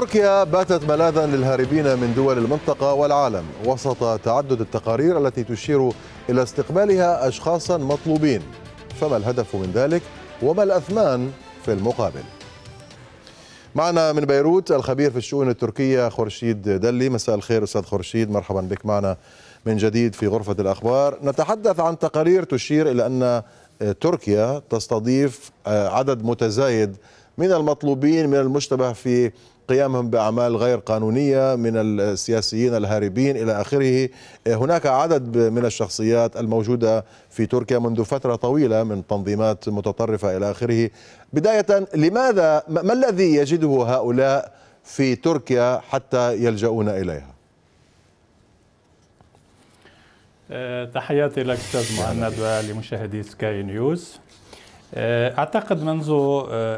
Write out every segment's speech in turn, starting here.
تركيا باتت ملاذا للهاربين من دول المنطقة والعالم وسط تعدد التقارير التي تشير إلى استقبالها أشخاصا مطلوبين فما الهدف من ذلك وما الأثمان في المقابل معنا من بيروت الخبير في الشؤون التركية خورشيد دلي مساء الخير أستاذ خورشيد مرحبا بك معنا من جديد في غرفة الأخبار نتحدث عن تقارير تشير إلى أن تركيا تستضيف عدد متزايد من المطلوبين من المشتبه في قيامهم باعمال غير قانونيه من السياسيين الهاربين الى اخره إيه، هناك عدد من الشخصيات الموجوده في تركيا منذ فتره طويله من تنظيمات متطرفه الى اخره بدايه لماذا ما الذي يجده هؤلاء في تركيا حتى يلجؤون اليها إيه، تحياتي لك استاذ مهند ولمشاهدي سكاي نيوز إيه، اعتقد منذ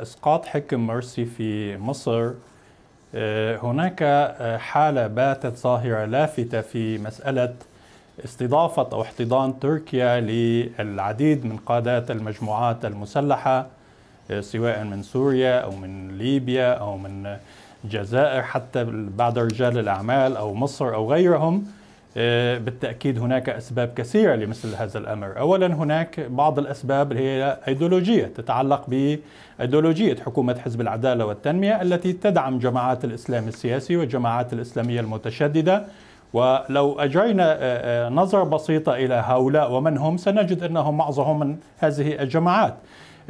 اسقاط حكم مرسي في مصر آه، هناك آه، حالة باتت ظاهرة لافتة في مسألة استضافة أو احتضان تركيا للعديد من قادات المجموعات المسلحة آه، سواء من سوريا أو من ليبيا أو من الجزائر حتى بعض رجال الأعمال أو مصر أو غيرهم آه، بالتأكيد هناك أسباب كثيرة لمثل هذا الأمر أولا هناك بعض الأسباب هي أيديولوجية تتعلق بأيديولوجية حكومة حزب العدالة والتنمية التي تدعم جماعات الإسلام السياسي والجماعات الإسلامية المتشددة ولو أجرينا آه، آه، نظرة بسيطة إلى هؤلاء ومن هم سنجد أنهم معظمهم من هذه الجماعات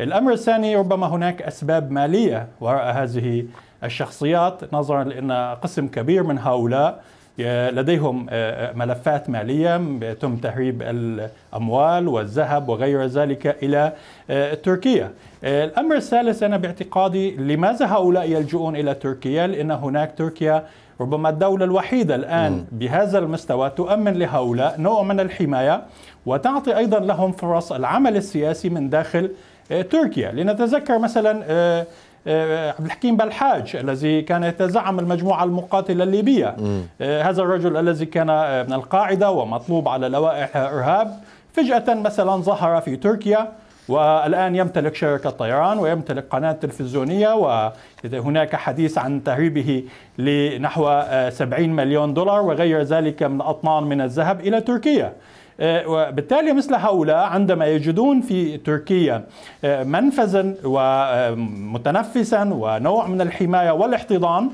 الأمر الثاني ربما هناك أسباب مالية وراء هذه الشخصيات نظرا لأن قسم كبير من هؤلاء لديهم آه، آه، ملفات مالية تم تهريب الأموال والذهب وغير ذلك إلى آه، تركيا الأمر الثالث أنا باعتقادي لماذا هؤلاء يلجؤون إلى تركيا لأن هناك تركيا ربما الدولة الوحيدة الآن م. بهذا المستوى تؤمن لهؤلاء نوع من الحماية وتعطي أيضا لهم فرص العمل السياسي من داخل تركيا لنتذكر مثلا آه، عبد الحكيم بلحاج الذي كان يتزعم المجموعة المقاتلة الليبية آه، هذا الرجل الذي كان آه، من القاعدة ومطلوب على لوائح إرهاب فجأة مثلا ظهر في تركيا والآن يمتلك شركة طيران ويمتلك قناة تلفزيونية وهناك حديث عن تهريبه لنحو 70 مليون دولار وغير ذلك من أطنان من الذهب إلى تركيا آه، وبالتالي مثل هؤلاء عندما يجدون في تركيا آه، منفذا ومتنفسا ونوع من الحماية والاحتضان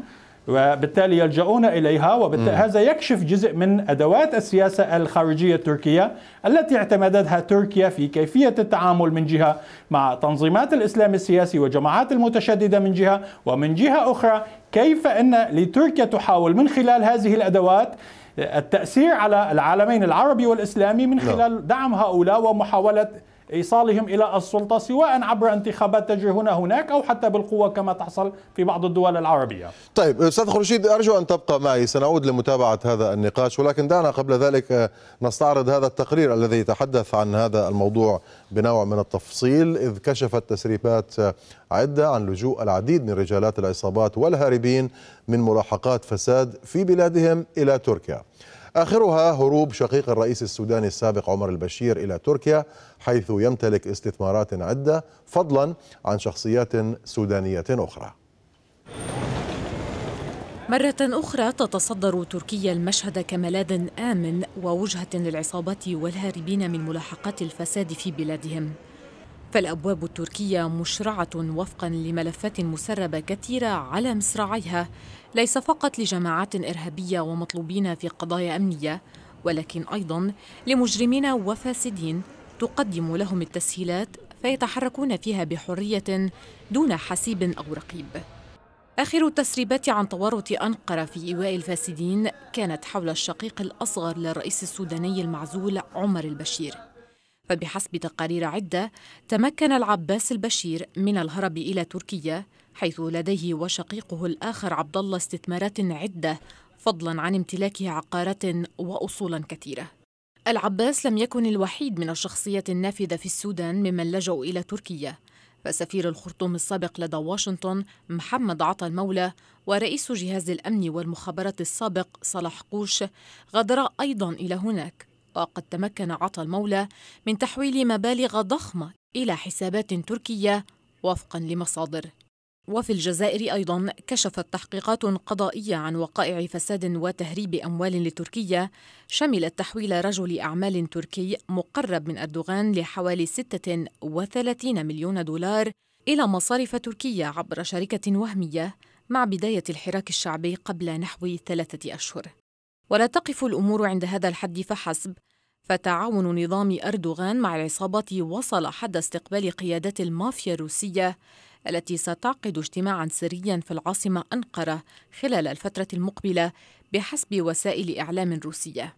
وبالتالي يلجؤون اليها وهذا يكشف جزء من ادوات السياسه الخارجيه التركيه التي اعتمدتها تركيا في كيفيه التعامل من جهه مع تنظيمات الاسلام السياسي وجماعات المتشدده من جهه ومن جهه اخرى كيف ان لتركيا تحاول من خلال هذه الادوات التأثير على العالمين العربي والإسلامي من نعم. خلال دعم هؤلاء ومحاولة إيصالهم إلى السلطة سواء عبر انتخابات تجري هنا هناك أو حتى بالقوة كما تحصل في بعض الدول العربية طيب أستاذ خرشيد أرجو أن تبقى معي سنعود لمتابعة هذا النقاش ولكن دعنا قبل ذلك نستعرض هذا التقرير الذي يتحدث عن هذا الموضوع بنوع من التفصيل إذ كشفت تسريبات عدة عن لجوء العديد من رجالات العصابات والهاربين من ملاحقات فساد في بلادهم إلى تركيا آخرها هروب شقيق الرئيس السوداني السابق عمر البشير إلى تركيا حيث يمتلك استثمارات عدة فضلا عن شخصيات سودانية أخرى مرة أخرى تتصدر تركيا المشهد كملاذ آمن ووجهة للعصابات والهاربين من ملاحقات الفساد في بلادهم فالأبواب التركية مشرعة وفقا لملفات مسربة كثيرة على مصراعيها ليس فقط لجماعات إرهابية ومطلوبين في قضايا أمنية ولكن أيضا لمجرمين وفاسدين تقدم لهم التسهيلات فيتحركون فيها بحرية دون حسيب أو رقيب آخر التسريبات عن تورط أنقرة في إيواء الفاسدين كانت حول الشقيق الأصغر للرئيس السوداني المعزول عمر البشير فبحسب تقارير عدة تمكن العباس البشير من الهرب إلى تركيا حيث لديه وشقيقه الآخر عبد الله استثمارات عدة فضلا عن امتلاكه عقارات وأصولا كثيرة العباس لم يكن الوحيد من الشخصية النافذة في السودان ممن لجوا إلى تركيا فسفير الخرطوم السابق لدى واشنطن محمد عطا المولى ورئيس جهاز الأمن والمخابرات السابق صلاح قوش غادرا أيضا إلى هناك وقد تمكن عطا المولى من تحويل مبالغ ضخمة إلى حسابات تركية وفقا لمصادر وفي الجزائر أيضا كشفت تحقيقات قضائية عن وقائع فساد وتهريب أموال لتركيا شملت تحويل رجل أعمال تركي مقرب من أردوغان لحوالي 36 مليون دولار إلى مصارف تركيا عبر شركة وهمية مع بداية الحراك الشعبي قبل نحو ثلاثة أشهر ولا تقف الأمور عند هذا الحد فحسب فتعاون نظام أردوغان مع العصابة وصل حد استقبال قيادات المافيا الروسية التي ستعقد اجتماعا سريا في العاصمة أنقرة خلال الفترة المقبلة بحسب وسائل إعلام روسية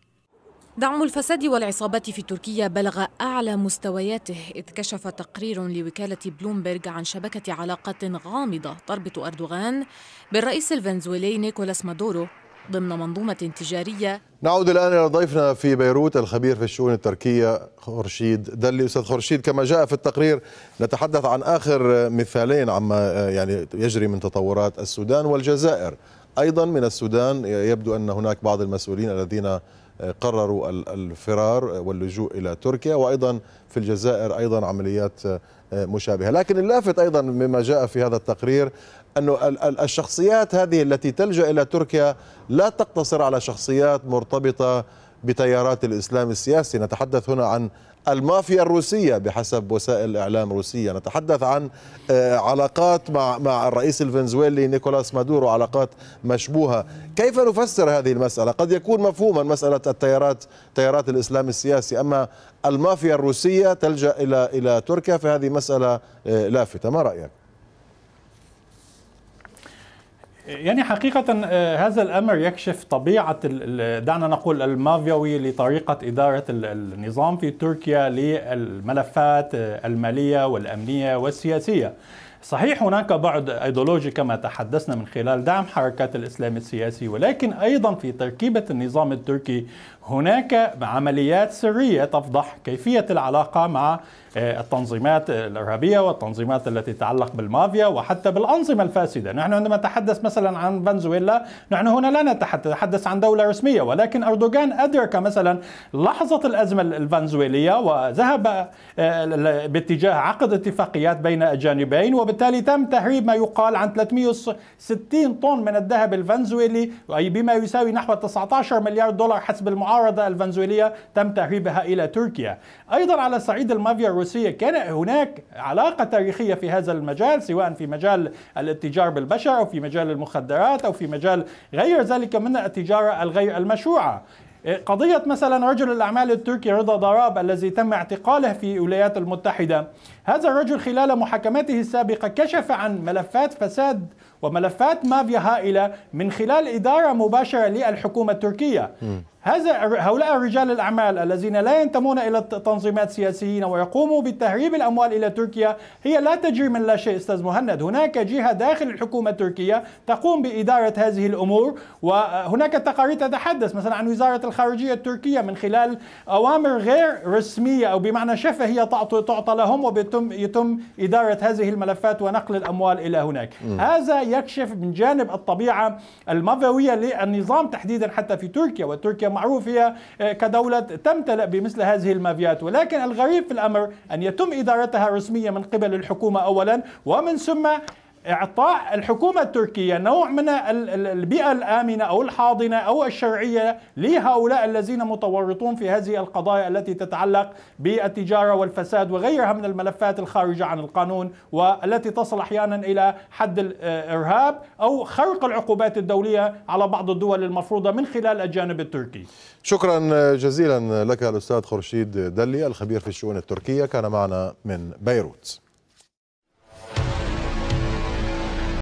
دعم الفساد والعصابات في تركيا بلغ أعلى مستوياته إذ كشف تقرير لوكالة بلومبرج عن شبكة علاقات غامضة تربط أردوغان بالرئيس الفنزويلي نيكولاس مادورو ضمن منظومة تجارية نعود الآن إلى ضيفنا في بيروت الخبير في الشؤون التركية خورشيد دلي أستاذ خورشيد كما جاء في التقرير نتحدث عن آخر مثالين عما يعني يجري من تطورات السودان والجزائر أيضا من السودان يبدو أن هناك بعض المسؤولين الذين قرروا الفرار واللجوء إلى تركيا وأيضا في الجزائر أيضا عمليات مشابهة لكن اللافت أيضا مما جاء في هذا التقرير أن الشخصيات هذه التي تلجأ إلى تركيا لا تقتصر على شخصيات مرتبطة بتيارات الإسلام السياسي نتحدث هنا عن المافيا الروسية بحسب وسائل إعلام روسية نتحدث عن آه، علاقات مع مع الرئيس الفنزويلي نيكولاس مادورو علاقات مشبوهة كيف نفسر هذه المسألة قد يكون مفهوما مسألة التيارات تيارات الإسلام السياسي أما المافيا الروسية تلجأ إلى إلى تركيا فهذه مسألة آه، لافتة ما رأيك؟ يعني حقيقة آه، هذا الأمر يكشف طبيعة دعنا نقول المافيوي لطريقة إدارة النظام في تركيا للملفات آه، المالية والأمنية والسياسية صحيح هناك بعض ايديولوجي كما تحدثنا من خلال دعم حركات الاسلام السياسي ولكن ايضا في تركيبه النظام التركي هناك عمليات سريه تفضح كيفيه العلاقه مع آه، التنظيمات الارهابيه والتنظيمات التي تتعلق بالمافيا وحتى بالانظمه الفاسده، نحن عندما نتحدث مثلا عن فنزويلا، نحن هنا لا نتحدث عن دوله رسميه ولكن اردوغان ادرك مثلا لحظه الازمه الفنزويليه وذهب آه، باتجاه عقد اتفاقيات بين الجانبين وبالتالي وبالتالي تم تهريب ما يقال عن 360 طن من الذهب الفنزويلي أي بما يساوي نحو 19 مليار دولار حسب المعارضة الفنزويلية تم تهريبها إلى تركيا أيضا على صعيد المافيا الروسية كان هناك علاقة تاريخية في هذا المجال سواء في مجال الاتجار بالبشر أو في مجال المخدرات أو في مجال غير ذلك من التجارة الغير المشروعة إيه، قضية مثلا رجل الأعمال التركي رضا ضراب الذي تم اعتقاله في الولايات المتحدة هذا الرجل خلال محاكمته السابقة كشف عن ملفات فساد وملفات مافيا هائلة من خلال إدارة مباشرة للحكومة التركية هذا هؤلاء رجال الأعمال الذين لا ينتمون إلى تنظيمات سياسيين ويقوموا بتهريب الأموال إلى تركيا هي لا تجري من لا شيء أستاذ مهند هناك جهة داخل الحكومة التركية تقوم بإدارة هذه الأمور وهناك تقارير تتحدث مثلا عن وزارة الخارجية التركية من خلال أوامر غير رسمية أو بمعنى شفهية تعطى لهم وبتم يتم إدارة هذه الملفات ونقل الأموال إلى هناك م. هذا يكشف من جانب الطبيعة المفوية للنظام تحديدا حتى في تركيا وتركيا معروف هي آه، كدولة تمتلئ بمثل هذه المافيات ولكن الغريب في الأمر أن يتم إدارتها رسميا من قبل الحكومة أولا ومن ثم اعطاء الحكومه التركيه نوع من البيئه الامنه او الحاضنه او الشرعيه لهؤلاء الذين متورطون في هذه القضايا التي تتعلق بالتجاره والفساد وغيرها من الملفات الخارجه عن القانون والتي تصل احيانا الى حد الارهاب او خرق العقوبات الدوليه على بعض الدول المفروضه من خلال الجانب التركي. شكرا جزيلا لك الاستاذ خورشيد دلي الخبير في الشؤون التركيه كان معنا من بيروت.